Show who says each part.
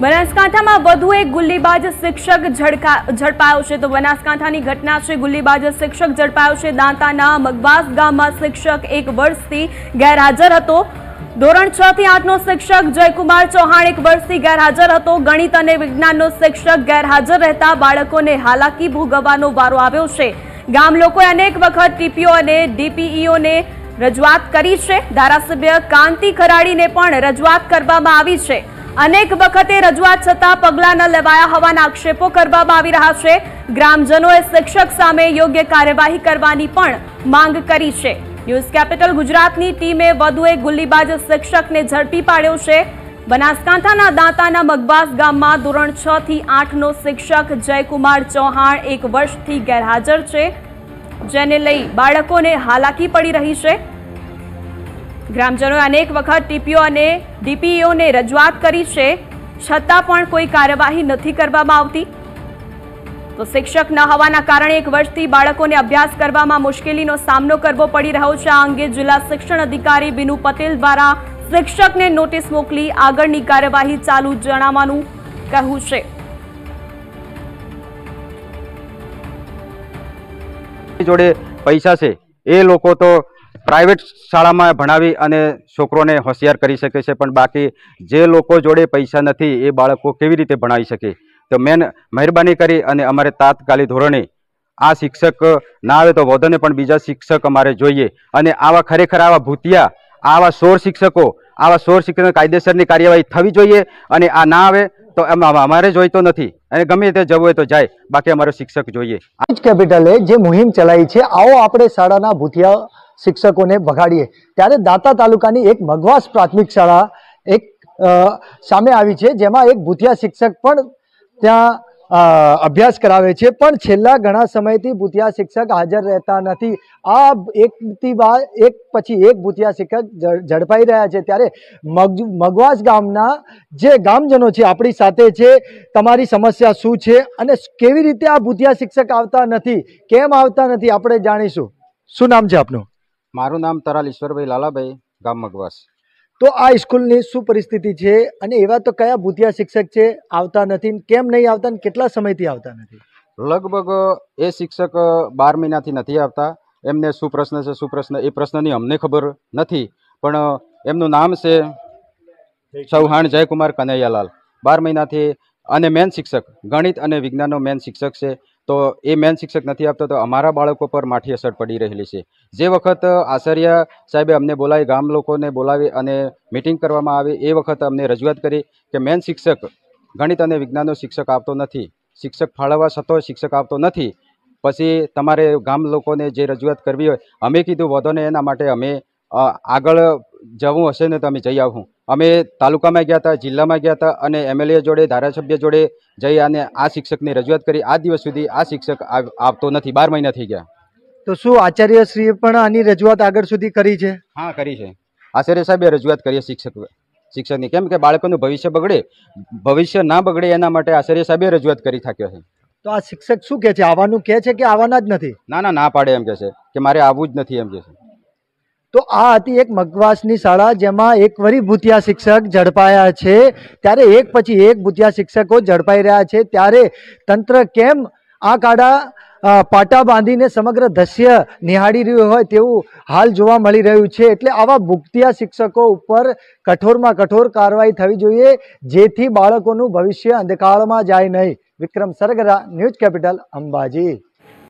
Speaker 1: બનાસકાંઠામાં વધુ એક ગુલ્લીબાજ શિક્ષક ઝડપાયો છે તો બનાસકાંઠાની ઘટના છે ગુલ્લીબાજ શિક્ષક ઝડપાયો છે દાંતાના મગવાસ ગામમાં શિક્ષક એક વર્ષથી ગેરહાજર હતો ધોરણ છ થી આઠ નો શિક્ષક જયકુમાર ચૌહાણ એક વર્ષથી ગેરહાજર હતો ગણિત અને વિજ્ઞાનનો શિક્ષક ગેરહાજર રહેતા બાળકોને હાલાકી ભોગવવાનો વારો આવ્યો છે ગામ લોકોએ અનેક વખત ટીપીઓ અને ડીપીઈઓને રજૂઆત કરી છે ધારાસભ્ય કાંતિ ખરાડીને પણ રજૂઆત કરવામાં આવી છે અનેક વખતે રજૂઆત છતાં પગલાં ન લેવાયા હોવાના આક્ષેપો કરવામાં આવી રહ્યા છે ગ્રામજનોએ શિક્ષક સામે યોગ્ય કાર્યવાહી કરવાની પણ માંગ કરી છે ન્યૂઝ કેપિટલ ગુજરાતની ટીમે વધુ એક ગુલ્લીબાજ શિક્ષકને ઝડપી પાડ્યો છે બનાસકાંઠાના દાંતાના મગબાસ ગામમાં ધોરણ છ થી આઠનો શિક્ષક જયકુમાર ચૌહાણ એક વર્ષથી ગેરહાજર છે જેને લઈ બાળકોને હાલાકી પડી રહી છે ગ્રામજનોએ અનેક વખત ટીપીઓ અને ડીપીઓને રજૂઆત કરી છે છતાં પણ કોઈ કાર્યવાહી નથી કરવામાં આવતી તો શિક્ષક ન હોવાના કારણે એક વર્ષથી બાળકોને અભ્યાસ કરવામાં મુશ્કેલીનો સામનો કરવો પડી રહ્યો છે આ અંગે જિલ્લા શિક્ષણ અધિકારી વિનુ પટેલ દ્વારા શિક્ષકને નોટિસ મોકલી આગળની કાર્યવાહી ચાલુ જણાવવાનું કહ્યું છે
Speaker 2: જોડે પૈસા છે એ લોકો તો પ્રાઇવેટ શાળામાં ભણાવી અને છોકરોને હોશિયાર કરી શકે છે પણ બાકી જે લોકો જોડે પૈસા નથી એ બાળકો કેવી રીતે ભણાવી શકે તો મેન મહેરબાની કરી અને અમારે તાત્કાલિક ધોરણે આ શિક્ષક ના આવે તો વધુને પણ બીજા શિક્ષક અમારે જોઈએ અને આવા ખરેખર આવા ભૂતિયા આવા સોર શિક્ષકો આવા સોર શિક્ષક કાયદેસરની કાર્યવાહી થવી જોઈએ અને આ ના આવે તો અમારે જોઈતો નથી અને ગમે તે જવું હોય તો જાય બાકી અમારો શિક્ષક જોઈએ
Speaker 3: આજ કેપિટલે જે મુહિમ ચલાવી છે આવો આપણે શાળાના ભૂતિયા શિક્ષકોને ભગાડીએ ત્યારે દાતા તાલુકાની એક મગવાસ પ્રાથમિક શાળા એક સામે આવી છે જેમાં એક ભૂતિયા શિક્ષક પણ ત્યાં અભ્યાસ કરાવે છે પણ છેલ્લા ઘણા સમયથી ભૂતિયા શિક્ષક હાજર રહેતા નથી આ એકથી બાદ એક પછી એક ભૂતિયા શિક્ષક ઝડપાઈ રહ્યા છે ત્યારે મગવાસ ગામના જે ગામજનો છે આપણી સાથે છે તમારી સમસ્યા શું છે અને કેવી રીતે આ ભૂતિયા શિક્ષક આવતા નથી કેમ આવતા નથી આપણે જાણીશું શું
Speaker 2: નામ છે આપનું મારું નામ તરાલ ઈશ્વરભાઈ લાલાભાઈ ગામ મગવાસ
Speaker 3: તો આ સ્કૂલની શું પરિસ્થિતિ છે અને એવા તો કયા ભૂતિયા શિક્ષક છે આવતા નથી કેમ નહીં આવતા ને કેટલા સમયથી આવતા
Speaker 2: નથી લગભગ એ શિક્ષક બાર મહિનાથી નથી આવતા એમને શું પ્રશ્ન છે શું પ્રશ્ન એ પ્રશ્નની અમને ખબર નથી પણ એમનું નામ છે ચૌહાણ જયકુમાર કનૈયાલાલ બાર મહિનાથી અને મેન શિક્ષક ગણિત અને વિજ્ઞાનનો મેન શિક્ષક છે તો એ મેન શિક્ષક નથી આપતો તો અમારા બાળકો પર માઠી અસર પડી રહેલી છે જે વખત આચાર્ય સાહેબે અમને બોલાવી ગામ લોકોને બોલાવી અને મિટિંગ કરવામાં આવી એ વખત અમને રજૂઆત કરી કે મેન શિક્ષક ગણિત અને વિજ્ઞાનનો શિક્ષક આપતો નથી શિક્ષક ફાળવવા છતાં શિક્ષક આપતો નથી પછી તમારે ગામ લોકોને જે રજૂઆત કરવી હોય અમે કીધું વધો ને એના માટે અમે આગળ જવું હશે ને તો અમે જઈ આવું અમે તાલુકામાં ગયા હતા જિલ્લામાં ગયા હતા અને એમએલએ જોડે ધારાસભ્ય જોડે જઈ અને આ શિક્ષકની રજૂઆત કરી આ દિવસ સુધી આ શિક્ષક આવતો નથી બાર મહિના થઈ ગયા
Speaker 3: તો શું આચાર્યશ્રીએ પણ આની રજૂઆત આગળ સુધી કરી છે
Speaker 2: હા કરી છે આચાર્ય સાહેબે રજૂઆત કરી શિક્ષક શિક્ષકની કેમ કે બાળકોનું ભવિષ્ય બગડે ભવિષ્ય ના બગડે એના માટે આચાર્ય સાહેબે રજૂઆત કરી થાક્યો છે તો
Speaker 3: આ શિક્ષક શું કહે છે આવવાનું કહે છે કે આવવાના જ નથી
Speaker 2: ના ના ના પાડે એમ કહે છે કે મારે આવવું જ નથી એમ કે છે
Speaker 3: તો આ હતી એક મગવાસની શાળા જેમાં એક વરી ભૂતિયા શિક્ષક ઝડપાયા છે ત્યારે એક પછી એક ભૂતિયા શિક્ષકો ઝડપાઈ રહ્યા છે ત્યારે તંત્ર કેમ આ કાઢા પાટા બાંધીને સમગ્ર દશ્ય નિહાળી રહ્યું હોય તેવું હાલ જોવા મળી રહ્યું છે એટલે આવા ભૂક્તિયા શિક્ષકો ઉપર કઠોરમાં કઠોર કાર્યવાહી થવી જોઈએ જેથી બાળકોનું ભવિષ્ય અંધકારમાં જાય નહીં વિક્રમ સરગરા ન્યૂઝ કેપિટલ અંબાજી